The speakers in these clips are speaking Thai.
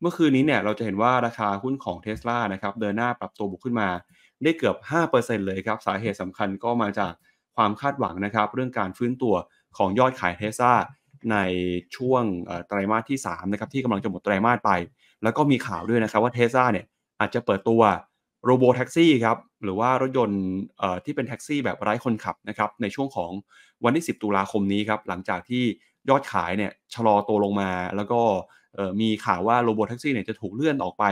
เมื่อคืนนี้เนี่ยเราจะเห็นว่าราคาหุ้นของเท s l a นะครับเดินหน้าปรับตัวบุกขึ้นมา ได้เกือบ 5%เลยครับ สาเหตุสำคัญก็มาจากความคาดหวังนะครับเรื่องการฟื้นตัวของยอดขายเท s l a ในช่วงไตรามาสที่3นะครับที่กำลังจะหมดไตรามาสไป แล้วก็มีข่าวด้วยนะครับว่าเท s l a เนี่ยอาจจะเปิดตัวโรโบแท็กซี่ครับ หรือว่ารถยนต์ที่เป็นแท็กซี่แบบไร้คนขับนะครับ ในช่วงของวันที่ 10 ตุลาคมนี้ครับหลังจากที่ยอดขายเนี่ยชะลอตัวลงมา แล้วก็มีข่าวว่าโรบอทแท็กซี่เนี่ยจะถูกเลื่อนออกไป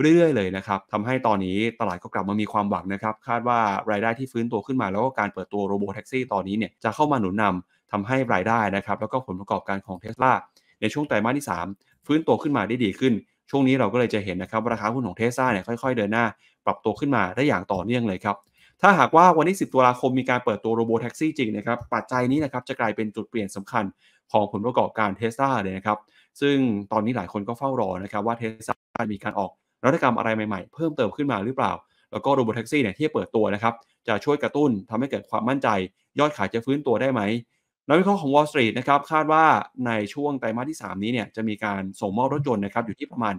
เรื่อยๆเลยนะครับทำให้ตอนนี้ตลาดก็กลับมามีความหวังนะครับคาดว่ารายได้ที่ฟื้นตัวขึ้นมาแล้วก็การเปิดตัวโรบอทแท็กซี่ตอนนี้เนี่ยจะเข้ามาหนุนนำทำให้รายได้นะครับแล้วก็ผลประกอบการของเทสลาในช่วงไตรมาสที่ 3 ฟื้นตัวขึ้นมาได้ดีขึ้น ช่วงนี้เราก็เลยจะเห็นนะครับราคาหุ้นของเทสลาเนี่ยค่อยๆเดินหน้า ปรับตัวขึ้นมาได้อย่างต่อเนื่องเลยครับถ้าหากว่าวันที่10ตุลาคมมีการเปิดตัวโรบอทแท็กซี่จริงนะครับปัจจัยนี้นะครับจะกลายเป็นจุดเปลี่ยนสำคัญของผลประกอบการเทสลาเลยนะครับ ซึ่งตอนนี้หลายคนก็เฝ้ารอนะครับว่าเทสลามีการออกนวัตกรรมอะไรใหม่ๆเพิ่มเติมขึ้นมาหรือเปล่า แล้วก็โรบอทแท็กซี่เนี่ยที่เปิดตัวนะครับ จะช่วยกระตุ้นทำให้เกิดความมั่นใจ ยอดขายจะฟื้นตัวได้ไหมนักวิเคราะห์ของ Wall Street นะครับ คาดว่าในช่วงไตรมาสที่ 3 นี้เนี่ยจะมีการส่งมอบรถยนต์นะครับอยู่ที่ประมาณ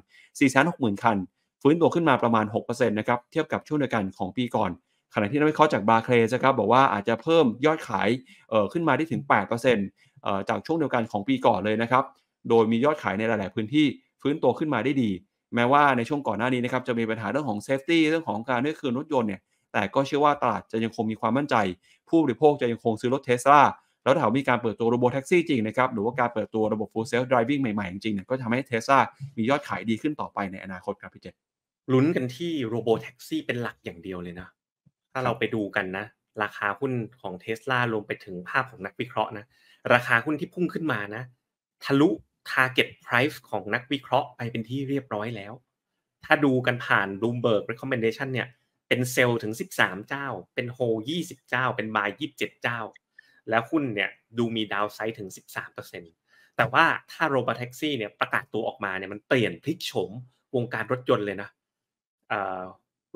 460,000 คัน ฟื้นตัวขึ้นมาประมาณ6%นะครับเทียบกับช่วงเดียวกันของปีก่อน ขณะที่นักวิเคราะห์จากบาร์เคลย์นะครับบอกว่าอาจจะเพิ่มยอดขายเอ่อขึ้นมาได้ถึง 8%จากช่วงเดียวกันของปีก่อนเลยนะครับ โดยมียอดขายในหลาย ๆ พื้นที่ฟื้นตัวขึ้นมาได้ดี แม้ว่าในช่วงก่อนหน้านี้นะครับ จะมีปัญหาเรื่องของเซฟตี้เรื่องของการเร่อกคืนรถยนต์เนี่ย แต่ก็เชื่อว่าตลาดจะยังคงมีความมั่นใจ ผู้บริโภคจะยังคงซื้อรถเทสลาแล้วถ้ามีการเปิดตัวระบบแท็กซี่จริงนะครับ หรือว่าการเปิดตัวระบบ f u ลเซล l ์ดริฟ i ์ใหม่ๆจริงเนี่ยก็ทำให้เทสลามียอดขายดีขึ้นต่อไปในอนาคตครับพี่เจษลุ้นกันที่โรบแท็กซี่เป็นหลักอย่างเดียวเลยนะ ถ้าเราไปดูกันนะราคาหุ้นของเทสลารวมไปถึงภาพของนักวิเคราะห์นะ ราคาหุ้นที่พุ่งขึ้นมานะทะลุ Target Price ของนักวิเคราะห์ไปเป็นที่เรียบร้อยแล้ว ถ้าดูกันผ่าน Bloomberg Recommendation เนี่ยเป็นเซลล์ถึง 13 เจ้า เป็นโฮ20 เจ้า เป็นบาย27 เจ้า แล้วหุ้นเนี่ยดูมีดาวไซด์ถึง13%แต่ว่าถ้าโรบอทแท็กซี่เนี่ยประกาศตัวออกมาเนี่ยมันเปลี่ยนพลิกโฉมวงการรถยนต์เลยนะ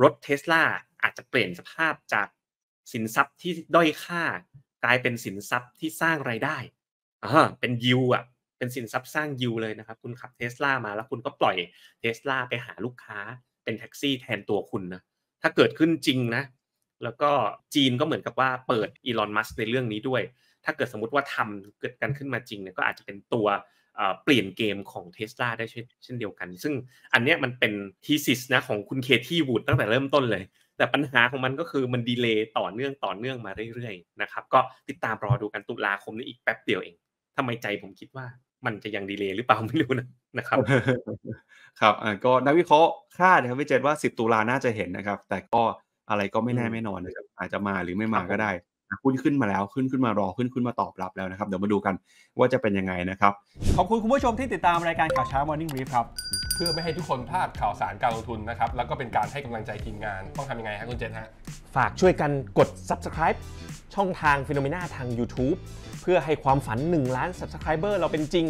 รถเทสลาอาจจะเปลี่ยนสภาพจากสินทรัพย์ที่ด้อยค่ากลายเป็นสินทรัพย์ที่สร้างไรายได้ อ่า เป็นยิวอ่ะ เป็นสินทรัพย์สร้างยิวเลยนะครับ คุณขับเทสลามาแล้วคุณก็ปล่อยเทสลาไปหาลูกค้าเป็นแท็กซี่แทนตัวคุณนะ ถ้าเกิดขึ้นจริงนะ แล้วก็จีนก็เหมือนกับว่าเปิดอีลอนมัสในเรื่องนี้ด้วย ถ้าเกิดสมมติว่าทำเกิดกันขึ้นมาจริงเนี่ยก็อาจจะเป็นตัวเปลี่ยนเกมของเทสลาได้เช่นเดียวกัน ซึ่งอันเนี้ยมันเป็นทีสิสนะของคุณเคที่วูดตั้งแต่เริ่มต้นเลยแต่ปัญหาของมันก็คือมันดีเลย์ต่อเนื่องต่อเนื่องมาเรื่อยๆนะครับก็ติดตามรอดูกันตุลาคมนี้อีกแป๊บเดียวเอง ทำไมใจผมคิดว่า มันจะยังดีเลย์หรือเปล่าไม่รู้นะนะครับ ครับอ่าก็นักวิเคราะห์คาดนะครับพี่เจว่า10ตุลาน่าจะเห็นนะครับ แต่ก็อะไรก็ไม่แน่ไม่นอนนะครับอาจจะมาหรือไม่มาก็ได้หุ้นขึ้นมาแล้วขึ้นขึ้นมารอขึ้นขึ้นมาตอบรับแล้วนะครับเดี๋ยวมาดูกันว่าจะเป็นยังไงนะครับ ขอบคุณคุณผู้ชมที่ติดตามรายการข่าวเช้า Morning Brief ครับเพื่อไม่ให้ทุกคนพลาดข่าวสารการลงทุนนะครับ แล้วก็เป็นการให้กำลังใจทีมงาน ต้องทำยังไงฮะคุณเจษฮะ ฝากช่วยกันกด subscribe ช่องทางฟิโนเมนาทาง YouTube เพื่อให้ความฝัน 1 ล้าน subscriber เราเป็นจริง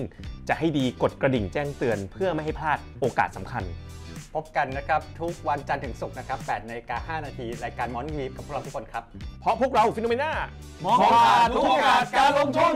จะให้ดีกดกระดิ่งแจ้งเตือน เพื่อไม่ให้พลาดโอกาสสำคัญ พบกันนะครับ ทุกวันจันทร์ถึงศุกร์นะครับ8นาฬิกา5นาทีรายการมอนวีฟกับพวกเราทุกคนครับ เพราะพวกเราฟิโนเมนามองผ่านทุกโอกาสการลงทุน